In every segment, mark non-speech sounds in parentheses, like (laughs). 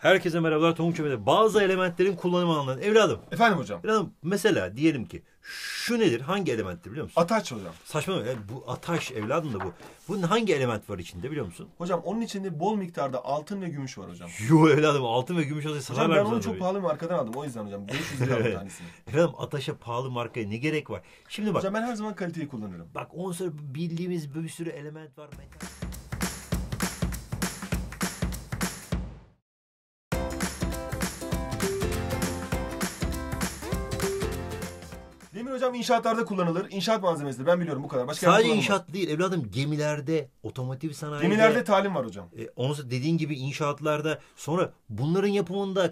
Herkese merhabalar Tohum Çöme'de. Bazı elementlerin kullanım alanları. Evladım. Efendim hocam. Evladım mesela diyelim ki şu nedir? Hangi elementtir biliyor musun? Ataç hocam. Saçma mı? Yani bu ataş evladım da bu. Bunun hangi element var içinde biliyor musun? Hocam onun içinde bol miktarda altın ve gümüş var hocam. Yo evladım altın ve gümüş olsaydı sana Hocam ben onu çok pahalı markadan aldım o yüzden hocam. 500 lira bir tanesini. (laughs) Evladım ataşa pahalı markaya ne gerek var? Şimdi bak. Hocam ben her zaman kaliteyi kullanırım. Bak onun sonra bildiğimiz bir sürü element var. Metal. Demir hocam inşaatlarda kullanılır. İnşaat malzemesidir. Ben biliyorum bu kadar. Başka Sadece inşaat değil evladım gemilerde, otomotiv sanayide. Gemilerde talim var hocam. E, onu dediğin gibi inşaatlarda sonra bunların yapımında e,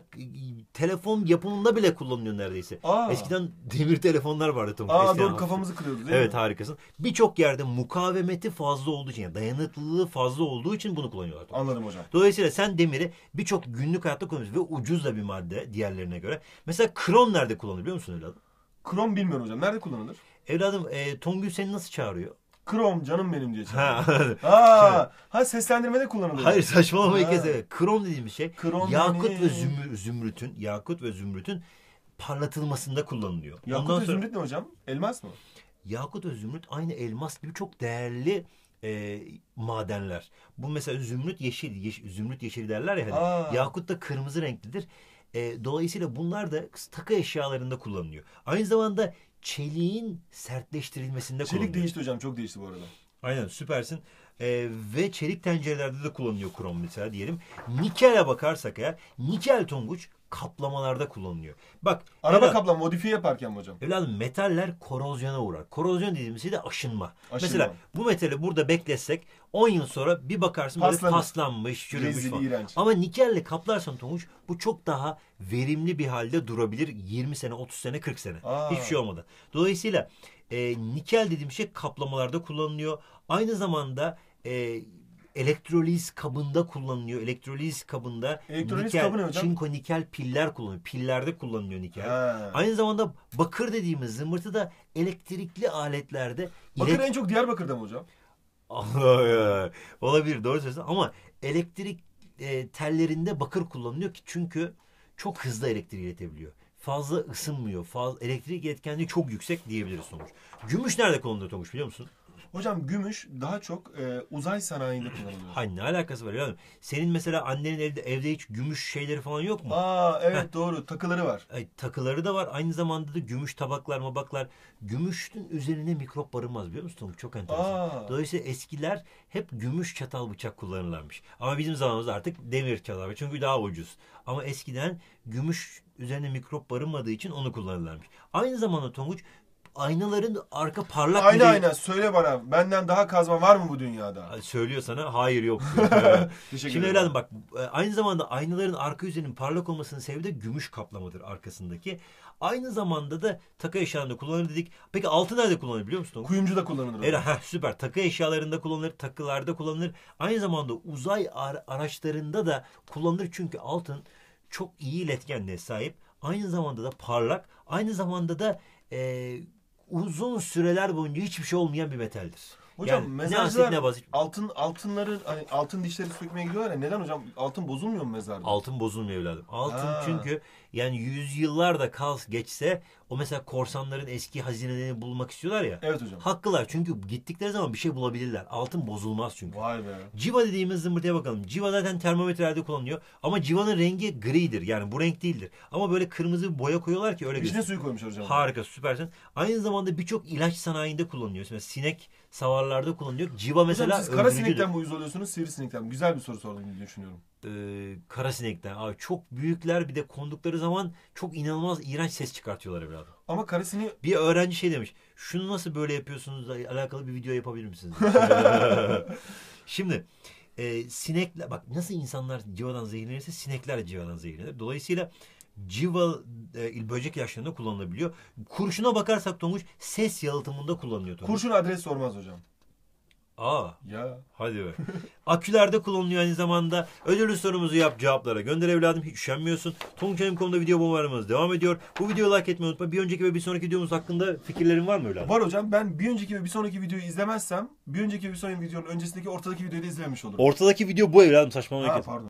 telefon yapımında bile kullanılıyor neredeyse. Aa. Eskiden demir telefonlar vardı. Tamam. Aa doğru kafamızı kırıyordu değil Evet mi? harikasın. Birçok yerde mukavemeti fazla olduğu için yani dayanıklılığı fazla olduğu için bunu kullanıyorlar. Tom. Anladım hocam. Dolayısıyla sen demiri birçok günlük hayatta kullanıyorsun ve ucuz da bir madde diğerlerine göre. Mesela kron nerede kullanılıyor biliyor musun evladım? Krom bilmiyorum hocam. Nerede kullanılır? Evladım e, Tongül seni nasıl çağırıyor? Krom canım benim diye çağırıyor. Ha, ha, ha seslendirmede kullanılıyor. Hayır saçmalamayı kes. Krom dediğimiz şey Krom yakut ve şey. zümrü, zümrütün yakut ve zümrütün parlatılmasında kullanılıyor. Yakut Ondan ve sonra, zümrüt ne hocam? Elmas mı? Yakut ve zümrüt aynı elmas gibi çok değerli e, madenler. Bu mesela zümrüt yeşil, yeş, zümrüt yeşil derler ya hani. Yakut da kırmızı renklidir. E, dolayısıyla bunlar da takı eşyalarında kullanılıyor. Aynı zamanda çeliğin sertleştirilmesinde Çelik kullanılıyor. Çelik değişti hocam çok değişti bu arada. Aynen süpersin. Ee, ve çelik tencerelerde de kullanılıyor krom mesela diyelim. Nikele bakarsak eğer nikel tonguç kaplamalarda kullanılıyor. Bak araba evlad, kaplama modifiye yaparken hocam. Evladım metaller korozyona uğrar. Korozyon dediğimiz şey de aşınma. aşınma. Mesela bu metali burada beklesek 10 yıl sonra bir bakarsın Paslanır. böyle paslanmış, çürümüş falan. Iğrenç. Ama nikelle kaplarsan Tomuş bu çok daha verimli bir halde durabilir 20 sene, 30 sene, 40 sene. Aa. Hiçbir şey olmadan. Dolayısıyla e, nikel dediğim şey kaplamalarda kullanılıyor. Aynı zamanda e, elektroliz kabında kullanılıyor. Elektroliz kabında elektroliz nikel, kabı ne çinko nikel piller kullanıyor. Pillerde kullanılıyor nikel. He. Aynı zamanda bakır dediğimiz zımbırtı da elektrikli aletlerde. Bakır elek... en çok Diyarbakır'da mı hocam? (laughs) Olabilir doğru söylüyorsun ama elektrik e, tellerinde bakır kullanılıyor ki çünkü çok hızlı elektriği iletebiliyor. Fazla ısınmıyor. Fazla, elektrik iletkenliği çok yüksek diyebiliriz sonuç. Gümüş nerede kullanılıyor Tomuş biliyor musun? Hocam gümüş daha çok e, uzay sanayinde kullanılıyor. Hayır ne alakası var evladım? Senin mesela annenin evde, evde hiç gümüş şeyleri falan yok mu? Aa evet doğru takıları var. Ay, e, takıları da var. Aynı zamanda da gümüş tabaklar mabaklar. Gümüşün üzerine mikrop barınmaz biliyor musun? Çok enteresan. Aa. Dolayısıyla eskiler hep gümüş çatal bıçak kullanırlarmış. Ama bizim zamanımızda artık demir çatal çünkü daha ucuz. Ama eskiden gümüş üzerine mikrop barınmadığı için onu kullanırlarmış. Aynı zamanda Tonguç aynaların arka parlak Ayna yüzeyi... ayna söyle bana benden daha kazma var mı bu dünyada? Söylüyor sana hayır yok. (laughs) Ee, şimdi evladım bak e, aynı zamanda aynaların arka yüzünün parlak olmasının sebebi de gümüş kaplamadır arkasındaki. Aynı zamanda da takı eşyalarında kullanılır dedik. Peki altı nerede kullanılır biliyor musun? da kullanılır. Evet heh, süper. Takı eşyalarında kullanılır, takılarda kullanılır. Aynı zamanda uzay araçlarında da kullanılır çünkü altın çok iyi iletkenliğe sahip. Aynı zamanda da parlak, aynı zamanda da e, uzun süreler boyunca hiçbir şey olmayan bir metaldir. Hocam yani, mezarcılar ne basit. altın altınları hani altın dişleri sökmeye gidiyorlar ya neden hocam altın bozulmuyor mu mezarda? Altın bozulmuyor evladım. Altın ha. çünkü yani yüzyıllar da kal geçse o mesela korsanların eski hazinelerini bulmak istiyorlar ya. Evet hocam. Haklılar çünkü gittikleri zaman bir şey bulabilirler. Altın bozulmaz çünkü. Vay be. Civa dediğimiz zımbırtıya bakalım. Civa zaten termometrelerde kullanılıyor. Ama civanın rengi gridir. Yani bu renk değildir. Ama böyle kırmızı bir boya koyuyorlar ki öyle İçine suyu koymuş hocam. Harika süpersin. Aynı zamanda birçok ilaç sanayinde kullanılıyor. Mesela sinek savarlarda kullanılıyor. Civa mesela Hocam siz kara sinekten mi uyuz oluyorsunuz, sivrisinekten mi? Güzel bir soru sordum diye düşünüyorum e, karasinekler. Abi çok büyükler bir de kondukları zaman çok inanılmaz iğrenç ses çıkartıyorlar evladım. Ama karasini... Bir öğrenci şey demiş. Şunu nasıl böyle yapıyorsunuz alakalı bir video yapabilir misiniz? (laughs) Şimdi e, sinekler bak nasıl insanlar civadan zehirlenirse sinekler de civadan zehirlenir. Dolayısıyla civa e, böcek yaşlarında kullanılabiliyor. Kurşuna bakarsak Tonguç ses yalıtımında kullanılıyor. Tonguç. Kurşun adres sormaz hocam. Aa. Ya. Hadi be. Akülerde kullanılıyor aynı zamanda. Ödüllü sorumuzu yap cevaplara. Gönder evladım hiç üşenmiyorsun. Tonkenim.com'da video bombalarımız devam ediyor. Bu videoyu like etmeyi unutma. Bir önceki ve bir sonraki videomuz hakkında fikirlerin var mı evladım? Var hocam. Ben bir önceki ve bir sonraki videoyu izlemezsem bir önceki ve bir sonraki videonun öncesindeki ortadaki videoyu da izlememiş olurum. Ortadaki video bu evladım saçmalamak. Ha, pardon.